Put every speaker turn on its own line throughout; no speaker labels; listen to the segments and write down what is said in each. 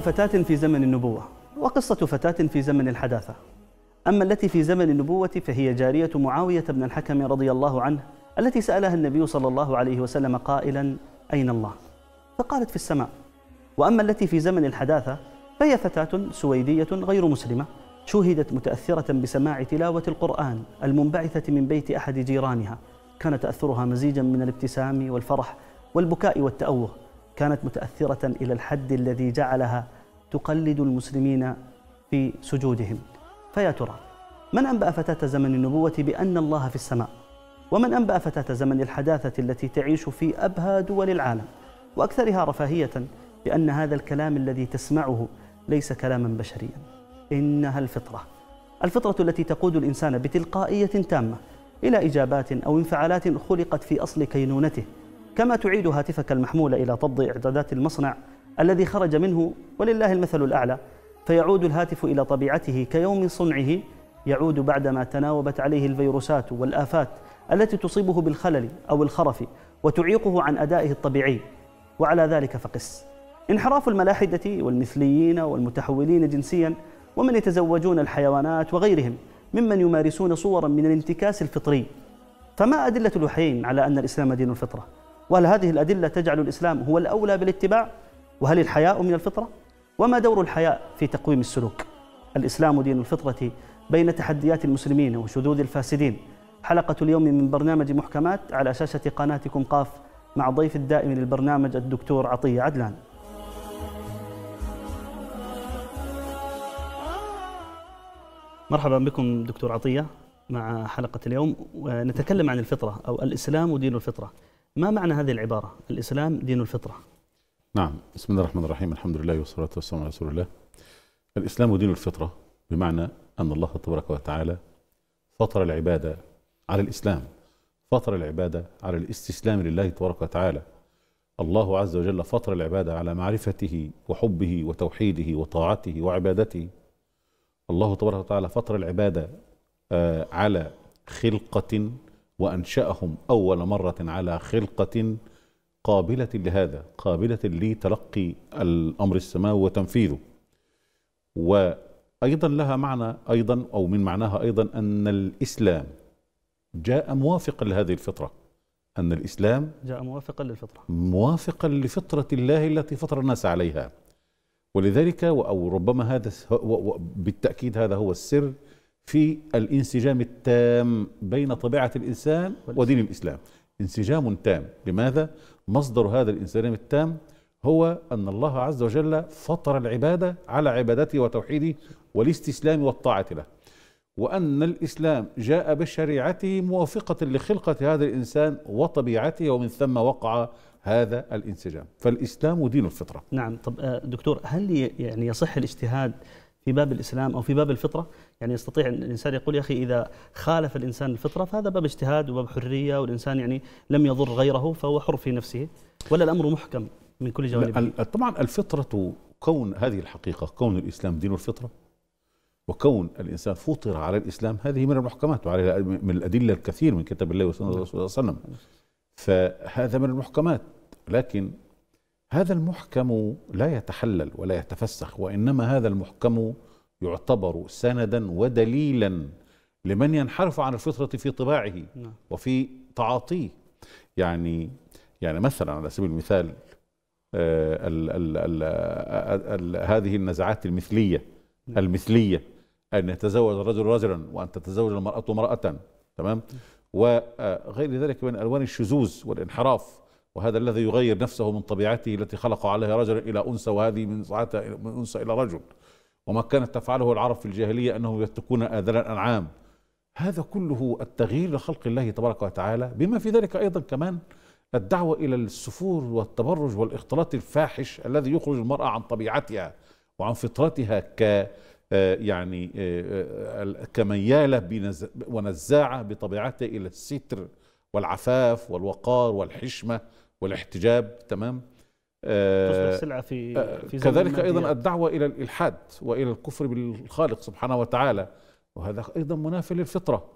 فتاة في زمن النبوة وقصة فتاة في زمن الحداثة أما التي في زمن النبوة فهي جارية معاوية بن الحكم رضي الله عنه التي سألها النبي صلى الله عليه وسلم قائلا أين الله؟ فقالت في السماء وأما التي في زمن الحداثة فهي فتاة سويدية غير مسلمة شوهدت متأثرة بسماع تلاوة القرآن المنبعثة من بيت أحد جيرانها كان تأثرها مزيجا من الابتسام والفرح والبكاء والتأوه كانت متأثرة إلى الحد الذي جعلها تقلد المسلمين في سجودهم فيا ترى من أنبأ فتاة زمن النبوة بأن الله في السماء ومن أنبأ فتاة زمن الحداثة التي تعيش في أبهى دول العالم وأكثرها رفاهية بأن هذا الكلام الذي تسمعه ليس كلاما بشريا إنها الفطرة الفطرة التي تقود الإنسان بتلقائية تامة إلى إجابات أو انفعالات خلقت في أصل كينونته كما تعيد هاتفك المحمول إلى طبض إعدادات المصنع الذي خرج منه ولله المثل الأعلى فيعود الهاتف إلى طبيعته كيوم صنعه يعود بعدما تناوبت عليه الفيروسات والآفات التي تصيبه بالخلل أو الخرف وتعيقه عن أدائه الطبيعي وعلى ذلك فقس انحراف الملاحدة والمثليين والمتحولين جنسيا ومن يتزوجون الحيوانات وغيرهم ممن يمارسون صورا من الانتكاس الفطري فما أدلة الوحيين على أن الإسلام دين الفطرة؟ وهل هذه الأدلة تجعل الإسلام هو الأولى بالاتباع وهل الحياء من الفطرة وما دور الحياء في تقويم السلوك الإسلام دين الفطرة بين تحديات المسلمين وشذوذ الفاسدين حلقة اليوم من برنامج محكمات على شاشة قناتكم قاف مع ضيف الدائم للبرنامج الدكتور عطية عدلان مرحبا بكم دكتور عطية مع حلقة اليوم نتكلم عن الفطرة أو الإسلام ودين الفطرة ما معنى هذه العبارة الإسلام دين الفطرة
نعم بسم الله الرحمن الرحيم الحمد لله والصلاة والسلام على رسول الله الإسلام دين الفطرة بمعنى أن الله تبارك وتعالى فطر العبادة على الإسلام فطر العبادة على الاستسلام لله تبارك وتعالى الله عز وجل فطر العبادة على معرفته وحبه وتوحيده وطاعته وعبادته الله تبارك وتعالى فطر العبادة آه، على خلقة وأنشأهم أول مرة على خلقة قابلة لهذا قابلة لتلقي الأمر السماوي وتنفيذه وأيضا لها معنى أيضا أو من معناها أيضا أن الإسلام جاء موافقا لهذه الفطرة أن الإسلام
جاء موافقا للفطرة
موافقا لفطرة الله التي فطر الناس عليها ولذلك أو ربما هذا بالتأكيد هذا هو السر في الانسجام التام بين طبيعة الإنسان ودين الإسلام انسجام تام لماذا؟ مصدر هذا الانسجام التام هو أن الله عز وجل فطر العبادة على عبادته وتوحيده والاستسلام والطاعة له وأن الإسلام جاء بشريعته موافقة لخلقة هذا الإنسان وطبيعته ومن ثم وقع هذا الانسجام فالإسلام دين الفطرة
نعم طب آه، دكتور هل يعني يصح الاجتهاد في باب الاسلام او في باب الفطره يعني يستطيع الانسان يقول يا اخي اذا خالف الانسان الفطره فهذا باب اجتهاد وباب حريه والانسان يعني لم يضر غيره فهو حر في نفسه ولا الامر محكم من كل جوانبه
طبعا الفطره كون هذه الحقيقه كون الاسلام دين الفطره وكون الانسان فطر على الاسلام هذه من المحكمات وعلى من الادله الكثير من كتاب الله وسنه الرسول صلى الله عليه وسلم فهذا من المحكمات لكن هذا المحكم لا يتحلل ولا يتفسخ وانما هذا المحكم يعتبر سندا ودليلا لمن ينحرف عن الفطره في طباعه نعم. وفي تعاطيه يعني يعني مثلا على سبيل المثال الـ آه، ال ال آه، ال هذه النزعات المثليه نعم. المثليه ان يتزوج الرجل رجلا وان تتزوج المراه امراه تمام نعم. وغير آه، ذلك من الوان الشذوذ والانحراف وهذا الذي يغير نفسه من طبيعته التي خلق عليها رجلا إلى أنثى وهذه من ساعتها من أنثى إلى رجل وما كانت تفعله العرب في الجاهلية أنهم يتكون آذان الأنعام هذا كله التغيير لخلق الله تبارك وتعالى بما في ذلك أيضا كمان الدعوة إلى السفور والتبرج والاختلاط الفاحش الذي يخرج المرأة عن طبيعتها وعن فطرتها ك آه، يعني آه، آه، كميالة ونزاعة بطبيعتها إلى الستر والعفاف والوقار والحشمه والاحتجاب تمام آه تصبح سلعه في, آه، في كذلك ايضا الدعوه الى الالحاد والى الكفر بالخالق سبحانه وتعالى وهذا ايضا منافي للفطره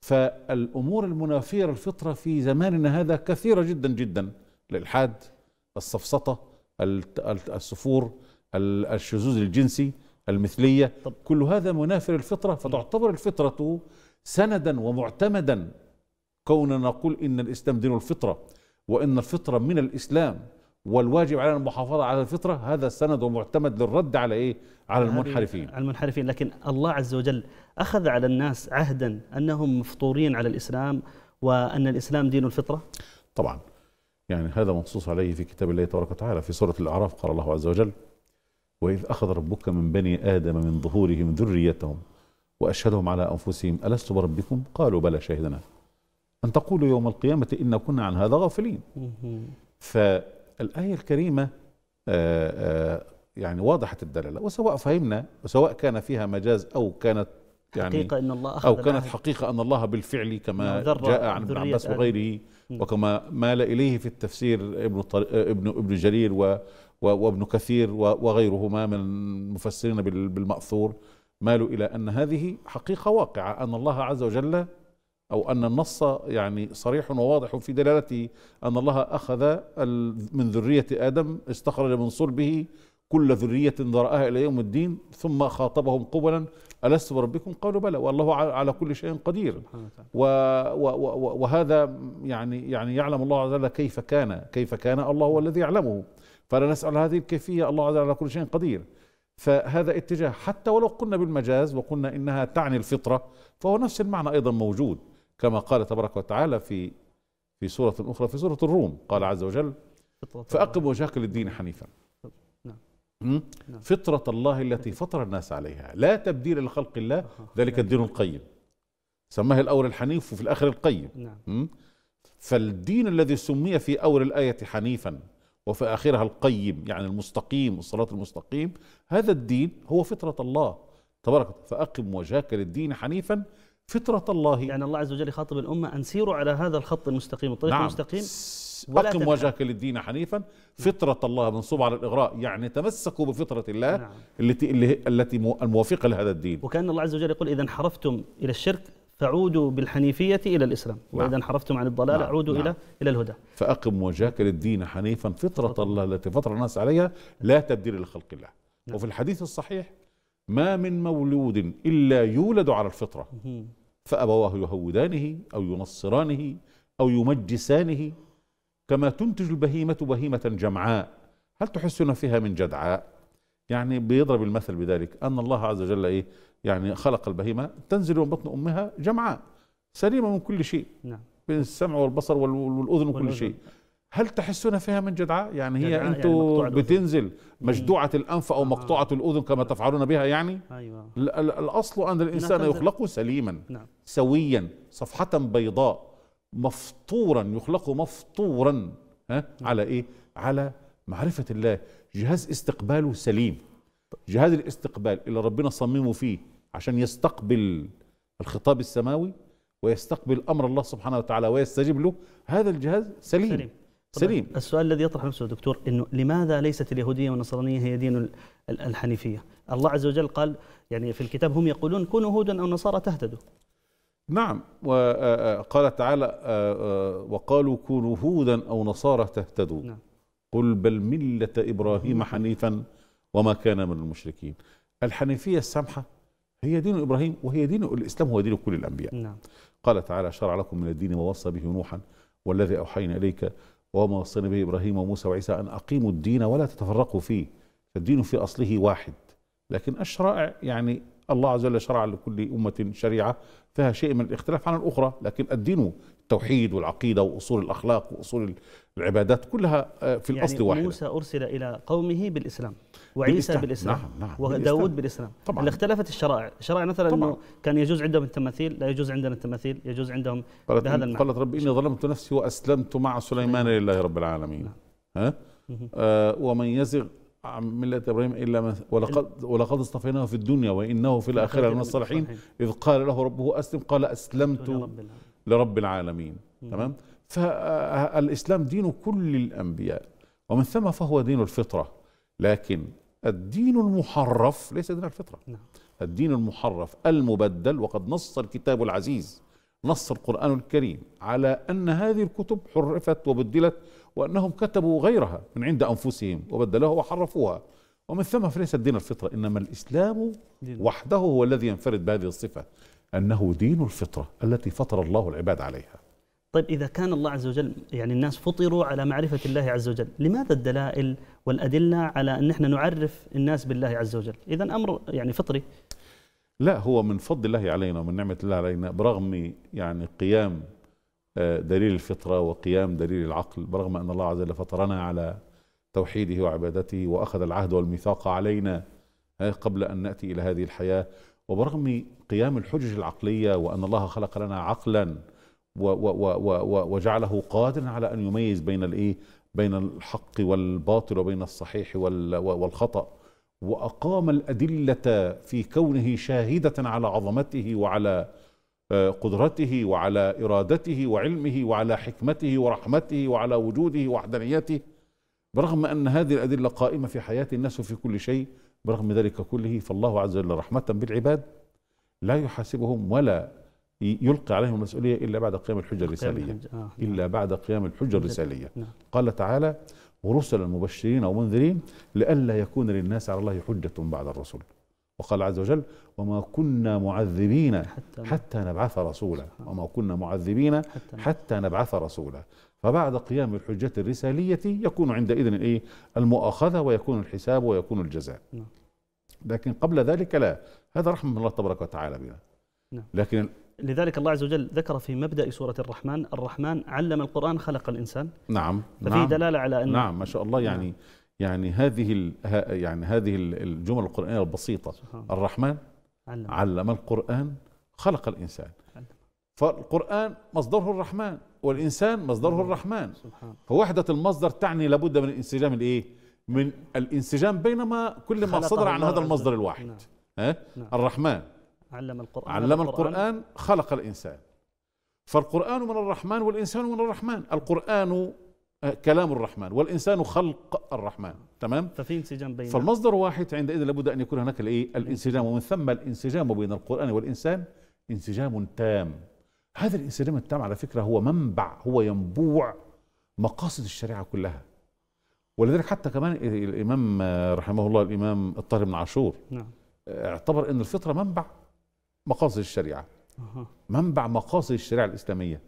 فالامور المنافيه للفطره في زماننا هذا كثيره جدا جدا الالحاد السفسطه السفور الشذوذ الجنسي المثليه كل هذا منافر الفطره فتعتبر الفطره سندا ومعتمدا كوننا نقول إن الإسلام دين الفطرة وإن الفطرة من الإسلام والواجب علينا المحافظة على الفطرة
هذا سند ومعتمد للرد على إيه؟ على المنحرفين على المنحرفين لكن الله عز وجل أخذ على الناس عهدا أنهم مفطورين على الإسلام وأن الإسلام دين الفطرة
طبعا يعني هذا منصوص عليه في كتاب الله تبارك وتعالى في سورة الأعراف قال الله عز وجل وإذ أخذ ربك من بني آدم من ظهورهم ذريتهم وأشهدهم على أنفسهم ألست بربكم قالوا بلى شهدنا أن تقولوا يوم القيامة إن كنا عن هذا غافلين فالآية الكريمة آه، آه، يعني واضحة الدلالة وسواء فهمنا وسواء كان فيها مجاز أو كانت يعني حقيقة أن الله أخذ أو كانت حقيقة أن الله بالفعل كما نعم، جاء عن ابن عباس وغيره وكما مال إليه في التفسير ابن ابن ابن جرير و وابن كثير وغيرهما من المفسرين بالمأثور مالوا إلى أن هذه حقيقة واقعة أن الله عز وجل أو أن النص يعني صريح وواضح في دلالته أن الله أخذ من ذرية آدم استخرج من صلبه كل ذرية ذرأها إلى يوم الدين ثم خاطبهم قبلا ألست بربكم قالوا بلى والله على كل شيء قدير و و و وهذا يعني يعني يعلم الله عز وجل كيف كان كيف كان الله هو الذي يعلمه فلا نسأل هذه الكيفية الله عز وجل على كل شيء قدير فهذا اتجاه حتى ولو قلنا بالمجاز وقلنا إنها تعني الفطرة فهو نفس المعنى أيضا موجود كما قال تبارك وتعالى في في سورة أخرى في سورة الروم قال عز وجل فأقم وجهك للدين حنيفا نعم. نعم. فطرة الله التي فطر الناس عليها لا تبديل لخلق الله ذلك نعم. الدين القيم سماه الأول الحنيف وفي الآخر القيم فالدين الذي سمي في أول الآية حنيفا وفي آخرها القيم يعني المستقيم الصلاة المستقيم هذا الدين هو فطرة الله تبارك فأقم وجهك للدين حنيفا فطرة الله يعني الله عز وجل يخاطب الأمة أن سيروا على هذا الخط المستقيم الطريق نعم. المستقيم ولا أقم وجهك للدين حنيفا نعم. فطرة الله منصوب على الإغراء يعني
تمسكوا بفطرة الله نعم. التي التي الموافقة لهذا الدين وكأن الله عز وجل يقول إذا انحرفتم إلى الشرك فعودوا بالحنيفية إلى الإسلام نعم. وإذا انحرفتم عن الضلال نعم. عودوا نعم. إلى إلى الهدى
فأقم وجهك للدين حنيفا فطرة الله التي فطر الناس عليها لا تبديل لخلق الله نعم. وفي الحديث الصحيح ما من مولود إلا يولد على الفطرة فأبواه يهودانه أو ينصرانه أو يمجسانه كما تنتج البهيمة بهيمة جمعاء هل تحسون فيها من جدعاء يعني بيضرب المثل بذلك أن الله عز وجل إيه يعني خلق البهيمة تنزل من بطن أمها جمعاء سليمة من كل شيء نعم. بين السمع والبصر والأذن وكل شيء هل تحسون فيها من جدعاء يعني هي يعني انتم يعني بتنزل مجدوعه الانف او آه. مقطوعه الاذن كما تفعلون بها يعني أيوة. الاصل ان الانسان يخلق سليما نعم. سويا صفحه بيضاء مفطورا يخلق مفطورا ها نعم. على ايه على معرفه الله جهاز استقباله سليم جهاز الاستقبال اللي ربنا صممه فيه عشان يستقبل الخطاب السماوي ويستقبل امر الله سبحانه وتعالى ويستجيب له هذا
الجهاز سليم, سليم. سليم السؤال الذي يطرح نفسه دكتور انه لماذا ليست اليهوديه والنصرانيه هي دين الحنيفيه؟ الله عز وجل قال يعني في الكتاب هم يقولون كونوا هودا او نصارى تهتدوا.
نعم وقال آه، آه، تعالى آه، وقالوا كونوا هودا او نصارى تهتدوا. نعم. قل بل مله ابراهيم حنيفا وما كان من المشركين. الحنيفيه السمحه هي دين ابراهيم وهي دين الاسلام هو دين كل الانبياء. نعم. قال تعالى شرع لكم من الدين ووصى به نوحا والذي اوحينا اليك وما وصينا به ابراهيم وموسى وعيسى ان اقيموا الدين ولا تتفرقوا فيه فالدين في اصله واحد لكن الشرائع يعني الله عز وجل شرع لكل امه شريعه فيها شيء من الاختلاف عن الاخرى لكن الدين التوحيد والعقيدة وأصول الأخلاق وأصول العبادات كلها آه، في الأصل يعني واحدة
موسى أرسل إلى قومه بالإسلام وعيسى بالإسلام, بالإسلام نعم نعم وداود بالإسلام طبعا اللي اختلفت الشرائع الشرائع مثلا طبعا أنه كان يجوز عندهم التماثيل لا يجوز عندنا التماثيل يجوز عندهم بهذا المعنى قالت ربي إني ظلمت نفسي وأسلمت
مع سليمان نعم. لله رب العالمين نعم. ها؟ آه ومن يزغ عن ملة إبراهيم إلا ما ولقد ولقد اصطفيناه في الدنيا وإنه في الآخرة لمن الصالحين إذ قال له ربه أسلم قال أسلمت لرب العالمين تمام فالإسلام دين كل الأنبياء ومن ثم فهو دين الفطرة لكن الدين المحرف ليس دين الفطرة نعم. الدين المحرف المبدل وقد نص الكتاب العزيز نص القرآن الكريم على أن هذه الكتب حرفت وبدلت وأنهم كتبوا غيرها من عند أنفسهم وبدلوها وحرفوها ومن ثم فليس الدين الفطرة إنما الإسلام وحده هو الذي ينفرد بهذه الصفة أنه دين الفطرة التي فطر الله العباد عليها
طيب إذا كان الله عز وجل يعني الناس فطروا على معرفة الله عز وجل لماذا الدلائل والأدلة على أن نحن نعرف الناس بالله عز وجل إذا أمر يعني فطري
لا هو من فضل الله علينا ومن نعمة الله علينا برغم يعني قيام آه، دليل الفطرة وقيام دليل العقل برغم أن الله عز وجل فطرنا على توحيده وعبادته وأخذ العهد والميثاق علينا آه، قبل أن نأتي إلى هذه الحياة وبرغم قيام الحجج العقلية وأن الله خلق لنا عقلا وجعله قادرا على أن يميز بين الإيه بين الحق والباطل وبين الصحيح والخطأ وأقام الأدلة في كونه شاهدة على عظمته وعلى آه، قدرته وعلى إرادته وعلمه وعلى حكمته ورحمته وعلى وجوده وحدانيته برغم أن هذه الأدلة قائمة في حياة الناس وفي كل شيء برغم ذلك كله فالله عز وجل رحمة بالعباد لا يحاسبهم ولا يلقي عليهم المسؤولية إلا بعد قيام الحجة الرسالية آه، نعم. إلا بعد قيام الحجة نعم. الرسالية نعم. قال تعالى ورسلا مبشرين ومنذرين لئلا يكون للناس على الله حجة بعد الرسل وقال عز وجل وما كنا معذبين حتى, نبعث رسولا وما كنا معذبين حتى نبعث رسولا فبعد قيام الحجة الرسالية يكون عندئذ الايه المؤاخذة ويكون الحساب ويكون الجزاء نعم. لكن قبل ذلك لا هذا رحمة الله تبارك وتعالى بنا نعم. لكن
لذلك الله عز وجل ذكر في مبدأ سورة الرحمن الرحمن علم القرآن خلق الإنسان
نعم ففي نعم دلالة على أن نعم ما شاء الله يعني نعم يعني هذه يعني هذه الجمل القرآنية البسيطة الرحمن علم, علم القرآن خلق الإنسان فالقرآن مصدره الرحمن والإنسان مصدره نعم. الرحمن فوحدة المصدر تعني لابد من الانسجام الإيه؟ من الانسجام
بينما كل ما صدر عن هذا المصدر الواحد نعم.
ها؟ نعم. الرحمن
علم القرآن علم القرآن
خلق الإنسان فالقرآن من الرحمن والإنسان من الرحمن القرآن آه، كلام الرحمن والإنسان خلق الرحمن تمام
ففي انسجام بين فالمصدر
واحد عندئذ لابد أن يكون هناك الإيه؟ الانسجام ومن ثم الانسجام بين القرآن والإنسان انسجام تام هذا الانسجام التام على فكره هو منبع هو ينبوع مقاصد الشريعه كلها ولذلك حتى كمان الامام رحمه الله الامام الطاهر بن عاشور نعم. اعتبر ان الفطره منبع مقاصد الشريعه أه. منبع مقاصد الشريعه الاسلاميه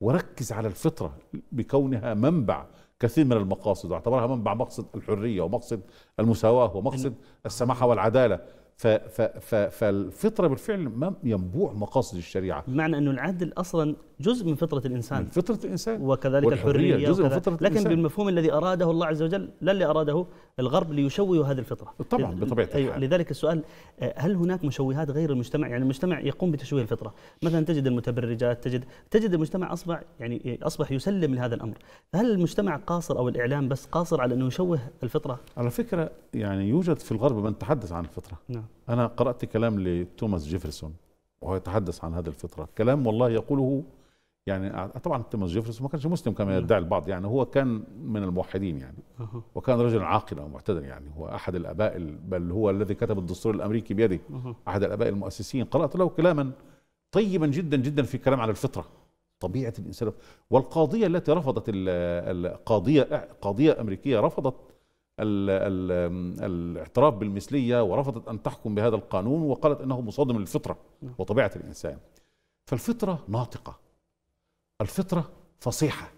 وركز على الفطره بكونها منبع كثير من المقاصد واعتبرها منبع مقصد الحريه ومقصد المساواه ومقصد السماحه والعداله فالفطره بالفعل ما ينبوع
مقاصد الشريعه بمعنى انه العدل اصلا جزء من فطرة الإنسان من فطرة الإنسان وكذلك الحرية جزء من فطرة لكن الإنسان. بالمفهوم الذي أراده الله عز وجل لا اللي أراده الغرب ليشوه هذه الفطرة طبعا بطبيعة أيوة، الحال لذلك السؤال آه، هل هناك مشوهات غير المجتمع يعني المجتمع يقوم بتشويه الفطرة مثلا تجد المتبرجات تجد تجد المجتمع أصبح يعني آه، أصبح يسلم لهذا الأمر هل المجتمع قاصر أو الإعلام بس قاصر على أنه يشوه الفطرة على فكرة
يعني يوجد في الغرب من تحدث عن الفطرة نعم. أنا قرأت كلام لتوماس جيفرسون وهو يتحدث عن هذه الفطرة كلام والله يقوله يعني آه، طبعا توماس جيفرسون ما كانش مسلم كما نعم. يدعي البعض يعني هو كان من الموحدين يعني وكان رجلا عاقلا ومعتدلا يعني هو احد الاباء بل هو الذي كتب الدستور الامريكي بيده احد الاباء المؤسسين قرات له كلاما طيبا جدا جدا في كلام على الفطره طبيعه الانسان والقاضيه التي رفضت القاضيه قاضيه امريكيه رفضت الـ الـ الاعتراف بالمثليه ورفضت ان تحكم بهذا القانون وقالت انه مصادم للفطره نعم. وطبيعه الانسان فالفطره ناطقه الفطرة فصيحة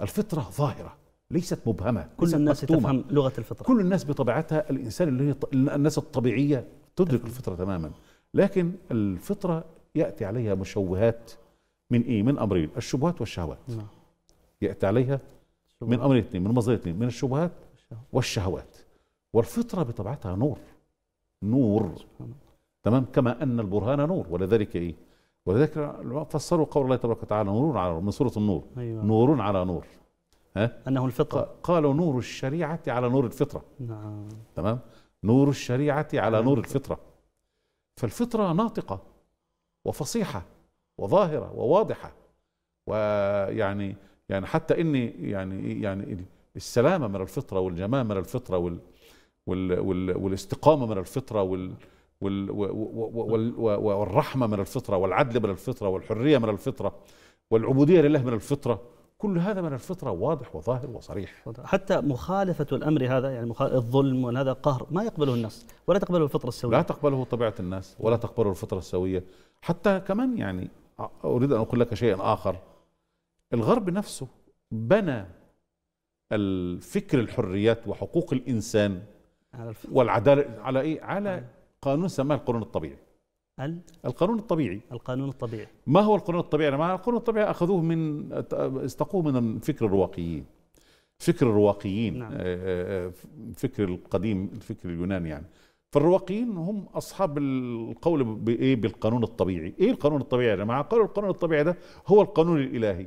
الفطرة ظاهرة ليست مبهمة كل ليست الناس مكتومة. تفهم لغة الفطرة كل الناس بطبيعتها الإنسان اللي هي الناس الطبيعية تدرك الفطرة تماما لكن الفطرة يأتي عليها مشوهات من إيه؟ من أمرين الشبهات والشهوات نعم. يأتي عليها من أمرين اثنين من مصدر اثنين من الشبهات والشهوات والفطرة بطبيعتها نور نور تمام كما أن البرهان نور ولذلك إيه؟ ولذلك فسروا قول الله تبارك وتعالى نور على نور من سوره النور أيوة. نور على نور ها انه الفطره قالوا نور الشريعه على نور الفطره نعم تمام نور الشريعه على نعم. نور الفطره فالفطره ناطقه وفصيحه وظاهره وواضحه ويعني يعني حتى اني يعني يعني السلامه من الفطره والجمال من الفطره وال وال وال والاستقامه من الفطره وال والرحمه من الفطره والعدل من الفطره والحريه من الفطره والعبوديه لله من الفطره
كل هذا من الفطرة واضح وظاهر وصريح حتى مخالفة الأمر هذا يعني الظلم وهذا قهر ما يقبله الناس ولا تقبله الفطرة السوية لا
تقبله طبيعة الناس ولا تقبله الفطرة السوية حتى كمان يعني أريد أن أقول لك شيئا آخر الغرب نفسه بنى الفكر الحريات وحقوق الإنسان والعدالة على إيه؟ على قانون سماه القانون الطبيعي ال؟ القانون الطبيعي
القانون الطبيعي
ما هو القانون الطبيعي؟ مع القانون الطبيعي أخذوه من استقوه من فكر الرواقيين فكر الرواقيين نعم. آه، آه، آه، فكر القديم الفكر اليوناني يعني فالرواقيين هم اصحاب القول بايه بالقانون الطبيعي ايه القانون الطبيعي ده مع قالوا القانون الطبيعي ده هو القانون الالهي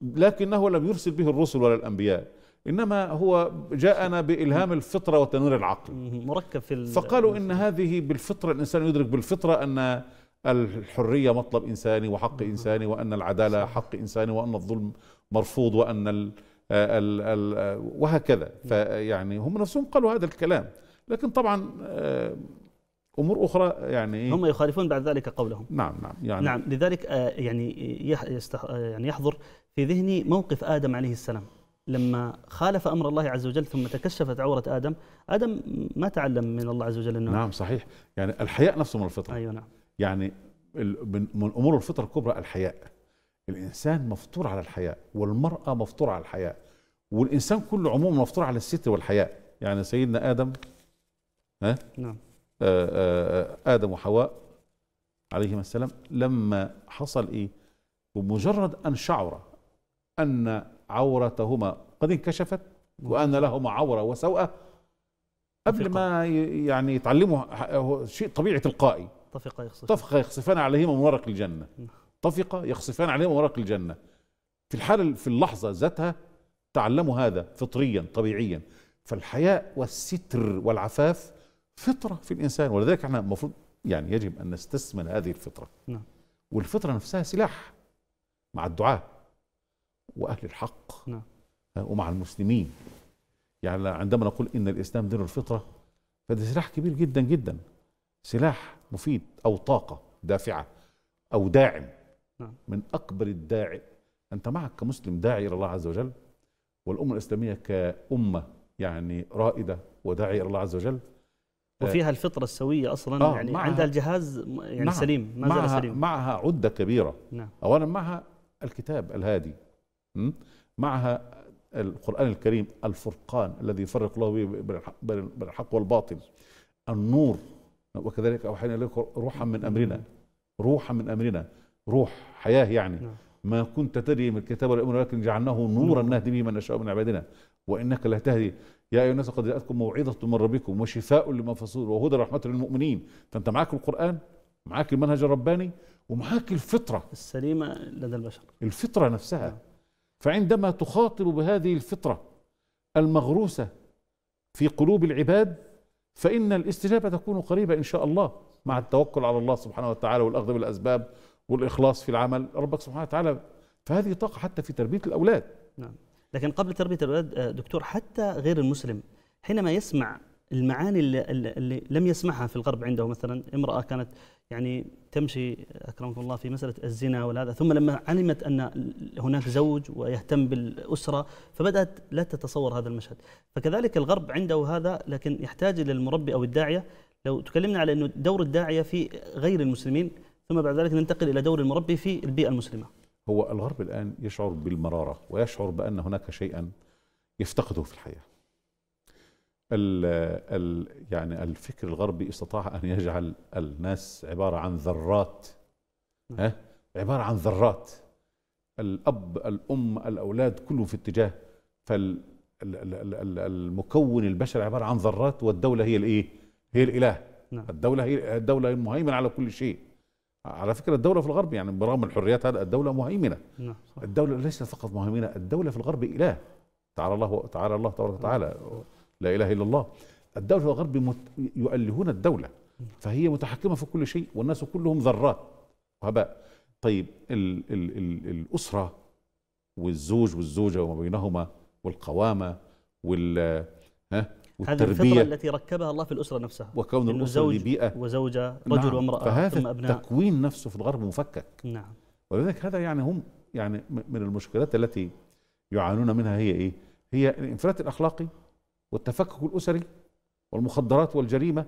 لكنه لم يرسل به الرسل ولا الانبياء إنما هو جاءنا بإلهام الفطرة وتنوير العقل مركب في فقالوا إن هذه بالفطرة الإنسان يدرك بالفطرة أن الحرية مطلب إنساني وحق إنساني وأن العدالة حق إنساني وأن الظلم مرفوض وأن ال الـ آه، الـ آه، وهكذا فيعني هم نفسهم قالوا هذا الكلام لكن طبعا
آه، امور اخرى يعني إيه؟ هم يخالفون بعد ذلك قولهم نعم نعم يعني نعم لذلك يعني يعني يحضر في ذهني موقف ادم عليه السلام لما خالف امر الله عز وجل ثم تكشفت عوره ادم، ادم ما تعلم من الله عز وجل انه نعم صحيح، يعني الحياء نفسه من الفطره ايوه نعم يعني
من امور الفطر الكبرى الحياء الانسان مفطور على الحياء والمراه مفطوره على الحياء والانسان كله عموما مفطور على الستر والحياء، يعني سيدنا ادم ها نعم آه، آه، آه، ادم وحواء عليهما السلام لما حصل ايه؟ بمجرد ان شعر ان عورتهما قد انكشفت وأن لهما عورة وسوءة قبل ما يعني يتعلموا شيء طبيعي تلقائي طفقا يخصفان طفق يخصفان عليهما من ورق الجنة طفقا نعم. يخصفان عليهما ورق الجنة في الحالة في اللحظة ذاتها تعلموا هذا فطريا طبيعيا فالحياء والستر والعفاف فطرة في الإنسان ولذلك احنا المفروض يعني يجب أن نستثمر هذه الفطرة نعم والفطرة نفسها سلاح مع الدعاء واهل الحق نعم. آه، ومع المسلمين يعني عندما نقول ان الاسلام دين الفطره فده سلاح كبير جدا جدا سلاح مفيد او طاقه دافعه او داعم نعم. من اكبر الداعي انت معك كمسلم داعي الى الله عز وجل والامه الاسلاميه كامه يعني رائده وداعي الى الله عز وجل
آه، وفيها الفطرة السوية أصلا آه يعني عندها الجهاز يعني معها سليم ما زال سليم
معها عدة كبيرة نعم. أولا معها الكتاب الهادي معها القرآن الكريم الفرقان الذي يفرق الله بين الحق والباطل النور وكذلك أوحينا إليك روحا من أمرنا نعم. روحا من أمرنا روح حياة يعني نعم. ما كنت تدري من الكتاب والإيمان ولكن جعلناه نورا نعم. نهدي به من نشاء من عبادنا وإنك لا تهدي يا أيها الناس قد جاءتكم موعظة من ربكم وشفاء لما فصول وهدى رحمة للمؤمنين فأنت معاك القرآن معاك المنهج الرباني ومعاك الفطرة السليمة لدى البشر الفطرة نفسها فعندما تخاطب بهذه الفطرة المغروسة في قلوب العباد فإن الاستجابة تكون قريبة إن شاء الله مع التوكل على الله سبحانه وتعالى والأخذ بالأسباب
والإخلاص في العمل ربك سبحانه وتعالى فهذه طاقة حتى في تربية الأولاد نعم لكن قبل تربية الأولاد آه، دكتور حتى غير المسلم حينما يسمع المعاني اللي, اللي لم يسمعها في الغرب عنده مثلا امرأة كانت يعني تمشي أكرمكم الله في مسألة الزنا والهذا ثم لما علمت أن هناك زوج ويهتم بالأسرة فبدأت لا تتصور هذا المشهد فكذلك الغرب عنده هذا لكن يحتاج إلى المربي أو الداعية لو تكلمنا على أنه دور الداعية في غير المسلمين ثم بعد ذلك ننتقل إلى دور المربي في البيئة المسلمة
هو الغرب الآن يشعر بالمرارة ويشعر بأن هناك شيئا يفتقده في الحياة ال ال يعني الفكر الغربي استطاع ان يجعل الناس عباره عن ذرات نعم. ها عباره عن ذرات الاب الام الاولاد كله في اتجاه فالمكون البشري عباره عن ذرات والدوله هي الايه هي الاله نعم. الدوله هي الدوله المهيمن على كل شيء على فكره الدوله في الغرب يعني برغم الحريات هذا الدوله مهيمنه نعم. الدوله ليست فقط مهيمنه الدوله في الغرب اله تعالى الله تعالى الله تبارك وتعالى لا اله الا الله الدوله الغرب مت... يؤلهون الدوله فهي متحكمه في كل شيء والناس كلهم ذرات وهباء طيب ال... ال... ال... الاسره والزوج والزوجه وما بينهما والقوامه وال ها والتربيه هذه الفطره التي
ركبها الله في الاسره نفسها وكون الاسره دي بيئه وزوجه نعم. رجل نعم وامراه فهذا ثم ابناء
التكوين نفسه في الغرب مفكك نعم ولذلك هذا يعني هم يعني من المشكلات التي يعانون منها هي ايه؟ هي الانفلات الاخلاقي والتفكك الاسري والمخدرات والجريمه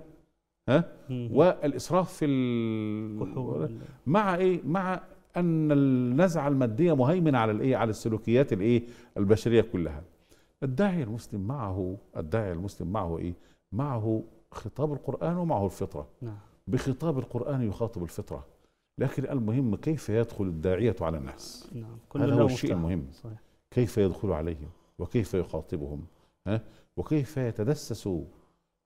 ها والاسراف في الكحول مع ايه مع ان النزعه الماديه مهيمنه على الايه على السلوكيات الايه البشريه كلها الداعي المسلم معه الداعي المسلم معه ايه معه خطاب القران ومعه الفطره نعم. بخطاب القران يخاطب الفطره لكن المهم كيف يدخل الداعيه على الناس نعم. كل هذا هو الشيء المهم صحيح. كيف يدخل عليهم وكيف يخاطبهم وكيف يتدسسوا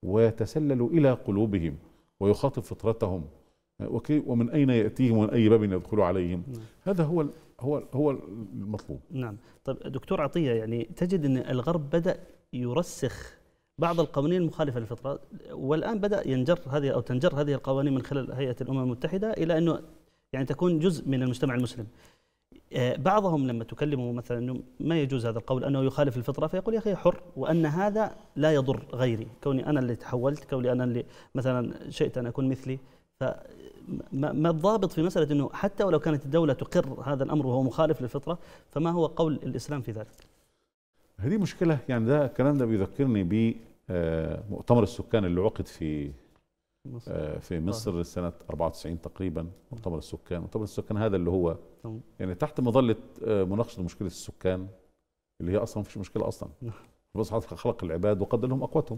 ويتسللوا إلى قلوبهم ويخاطب فطرتهم ومن أين يأتيهم ومن أي باب يدخل عليهم نعم.
هذا هو هو هو المطلوب نعم طيب دكتور عطية يعني تجد أن الغرب بدأ يرسخ بعض القوانين المخالفة للفطرة والآن بدأ ينجر هذه أو تنجر هذه القوانين من خلال هيئة الأمم المتحدة إلى أنه يعني تكون جزء من المجتمع المسلم آه، بعضهم لما تكلمه مثلا انه ما يجوز هذا القول انه يخالف الفطره فيقول يا اخي حر وان هذا لا يضر غيري، كوني انا اللي تحولت، كوني انا اللي مثلا شئت ان اكون مثلي فما الضابط في مساله انه حتى ولو كانت الدوله تقر هذا الامر وهو مخالف للفطره فما هو قول الاسلام في ذلك؟
هذه مشكله يعني ده الكلام ده بيذكرني بمؤتمر السكان اللي عقد في مصر. آه، في طيب. مصر سنة 94 تقريبا مؤتمر السكان مؤتمر السكان هذا اللي هو يعني تحت مظلة آه، مناقشة مشكلة السكان اللي هي أصلا فيش مشكلة أصلا نعم. بس خلق العباد وقدر لهم أقوتهم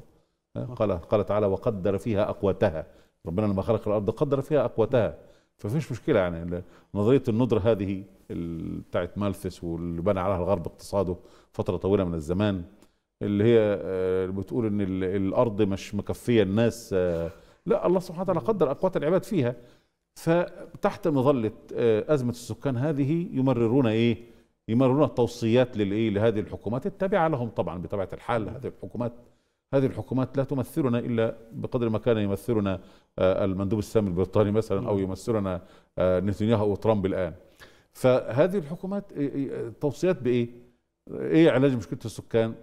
آه، نعم. قال قال تعالى وقدر فيها أقوتها ربنا لما خلق الأرض قدر فيها أقوتها ففيش مشكلة يعني نظرية الندرة هذه بتاعت مالثس واللي بنى عليها الغرب اقتصاده فترة طويلة من الزمان اللي هي بتقول ان الارض مش مكفيه الناس لا الله سبحانه وتعالى قدر أقوات العباد فيها فتحت مظلة آه، أزمة السكان هذه يمررون إيه؟ يمررون التوصيات للإيه لهذه الحكومات التابعة لهم طبعا بطبيعة الحال هذه الحكومات هذه الحكومات لا تمثلنا إلا بقدر ما كان يمثلنا آه، المندوب السامي البريطاني مثلا أو يمثلنا آه، نتنياهو وترامب الآن فهذه الحكومات إيه، إيه، توصيات بإيه؟ إيه علاج مشكلة السكان؟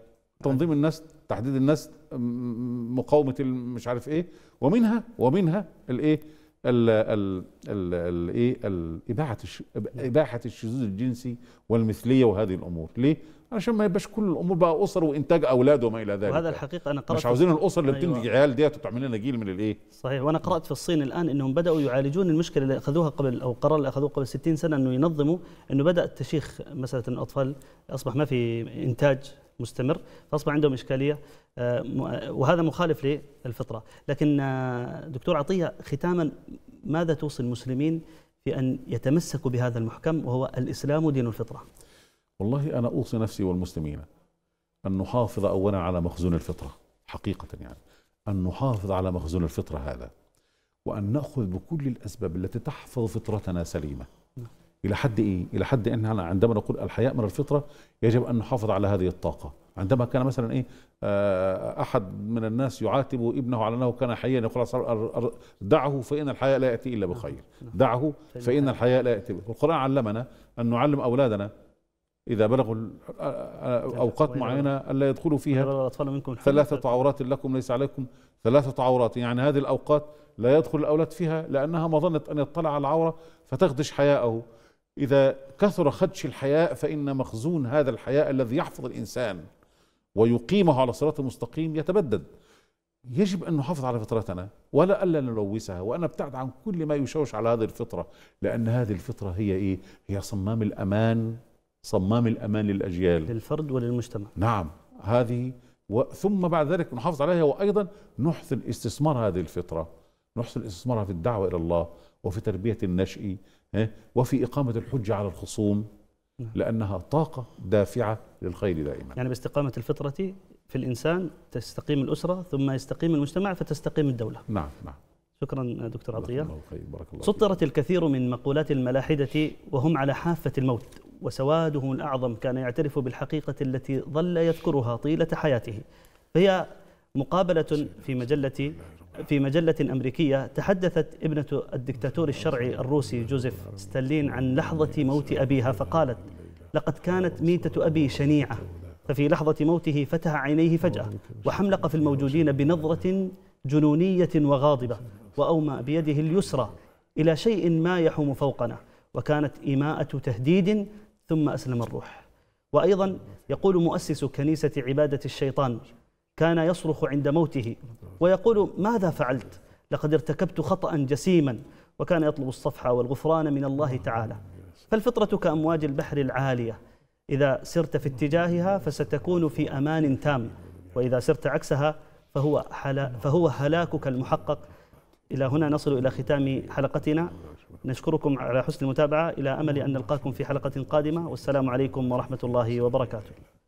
تنظيم النسل تحديد النسل مقاومه مش عارف ايه ومنها ومنها الايه الايه اباحه اباحه الشذوذ الجنسي والمثليه وهذه الامور ليه عشان ما يبقاش كل الامور بقى اسر وانتاج اولاد وما الى ذلك وهذا الحقيقه انا قرات مش عاوزين الاسر اللي أيوة. بتنتج عيال ديت
وتعمل لنا جيل من الايه صحيح وانا قرات في الصين الان انهم بداوا يعالجون المشكله اللي اخذوها قبل او قرار اللي اخذوه قبل 60 سنه انه ينظموا انه بدا تشيخ مساله الاطفال اصبح ما في انتاج مستمر فاصبح عندهم اشكاليه آه، آه، وهذا مخالف للفطره، لكن آه، دكتور عطيه ختاما ماذا توصي المسلمين في ان يتمسكوا بهذا المحكم وهو الاسلام دين الفطره؟
والله انا اوصي نفسي والمسلمين ان نحافظ اولا على مخزون الفطره حقيقه يعني ان نحافظ على مخزون الفطره هذا وان ناخذ بكل الاسباب التي تحفظ فطرتنا سليمه إلى حد إيه؟ إلى حد أن عندما نقول الحياء من الفطرة يجب أن نحافظ على هذه الطاقة عندما كان مثلا إيه آه، أحد من الناس يعاتب ابنه على أنه كان حيا يقول دعه فإن الحياء لا يأتي إلا بخير نعم، نعم. دعه فإن الحياء لا يأتي القرآن علمنا أن نعلم أولادنا إذا بلغوا آه، آه، أوقات معينة ألا يدخلوا فيها ثلاثة عورات لكم ليس عليكم ثلاثة عورات يعني هذه الأوقات لا يدخل الأولاد فيها لأنها مظنة أن يطلع على العورة فتخدش حياءه إذا كثر خدش الحياء فإن مخزون هذا الحياء الذي يحفظ الإنسان ويقيمه على صراط مستقيم يتبدد يجب أن نحافظ على فطرتنا ولا ألا نلوثها وأن نبتعد عن كل ما يشوش على هذه الفطرة لأن هذه الفطرة هي إيه؟ هي صمام الأمان صمام الأمان للأجيال للفرد وللمجتمع نعم هذه ثم بعد ذلك نحافظ عليها وأيضا نحسن استثمار هذه الفطرة نحسن استثمارها في الدعوة إلى الله وفي تربية النشء وفي إقامة الحجة على الخصوم نعم. لأنها طاقة دافعة للخير
دائما يعني باستقامة الفطرة في الإنسان تستقيم الأسرة ثم يستقيم المجتمع فتستقيم الدولة نعم نعم شكرا دكتور عطية الله خير بارك الله سطرت الكثير من مقولات الملاحدة وهم على حافة الموت وسوادهم الأعظم كان يعترف بالحقيقة التي ظل يذكرها طيلة حياته فهي مقابلة في مجلة في مجلة أمريكية تحدثت ابنة الدكتاتور الشرعي الروسي جوزيف ستالين عن لحظة موت أبيها فقالت لقد كانت ميتة أبي شنيعة ففي لحظة موته فتح عينيه فجأة وحملق في الموجودين بنظرة جنونية وغاضبة وأومى بيده اليسرى إلى شيء ما يحوم فوقنا وكانت إيماءة تهديد ثم أسلم الروح وأيضا يقول مؤسس كنيسة عبادة الشيطان كان يصرخ عند موته ويقول ماذا فعلت لقد ارتكبت خطأ جسيما وكان يطلب الصفحة والغفران من الله تعالى فالفطرة كأمواج البحر العالية إذا سرت في اتجاهها فستكون في أمان تام وإذا سرت عكسها فهو, حلا فهو هلاكك المحقق إلى هنا نصل إلى ختام حلقتنا نشكركم على حسن المتابعة إلى أمل أن نلقاكم في حلقة قادمة والسلام عليكم ورحمة الله وبركاته